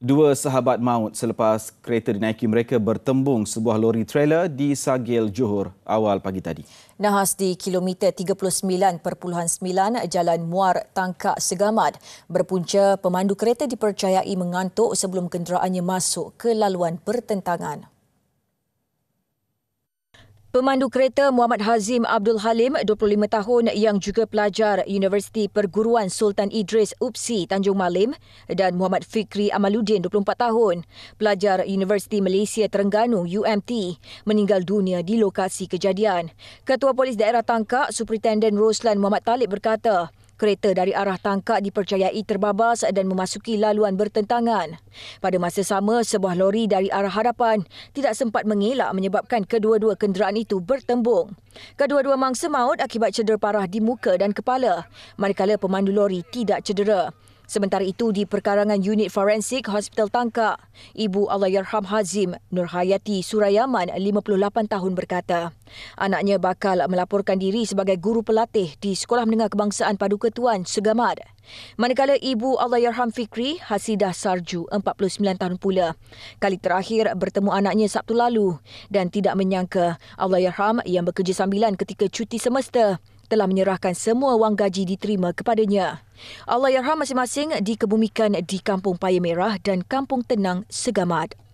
Dua sahabat maut selepas kereta dinaiki mereka bertembung sebuah lori trailer di Sagil Johor awal pagi tadi. Nahas di kilometer 39.9 Jalan Muar Tangkak Segamat berpunca pemandu kereta dipercayai mengantuk sebelum kenderaannya masuk ke laluan pertentangan. Pemandu kereta Muhammad Hazim Abdul Halim, 25 tahun yang juga pelajar Universiti Perguruan Sultan Idris UPSI Tanjung Malim dan Muhammad Fikri Amaluddin, 24 tahun, pelajar Universiti Malaysia Terengganu UMT, meninggal dunia di lokasi kejadian. Ketua Polis Daerah Tangkak, Superintendent Roslan Muhammad Talib berkata, Kereta dari arah tangkak dipercayai terbabas dan memasuki laluan bertentangan. Pada masa sama, sebuah lori dari arah hadapan tidak sempat mengelak menyebabkan kedua-dua kenderaan itu bertembung. Kedua-dua mangsa maut akibat cedera parah di muka dan kepala, manakala pemandu lori tidak cedera. Sementara itu di perkarangan unit forensik Hospital Tangka, ibu Allahyarham Hazim Nurhayati Surayaman 58 tahun berkata, anaknya bakal melaporkan diri sebagai guru pelatih di Sekolah Menengah Kebangsaan Paduka Tuan Segamat. Manakala ibu Allahyarham Fikri Hasidah Sarju 49 tahun pula kali terakhir bertemu anaknya Sabtu lalu dan tidak menyangka Allahyarham yang bekerja sambilan ketika cuti semester telah menyerahkan semua wang gaji diterima kepadanya. Allahyarham masing-masing dikebumikan di Kampung Paya Merah dan Kampung Tenang Segamat.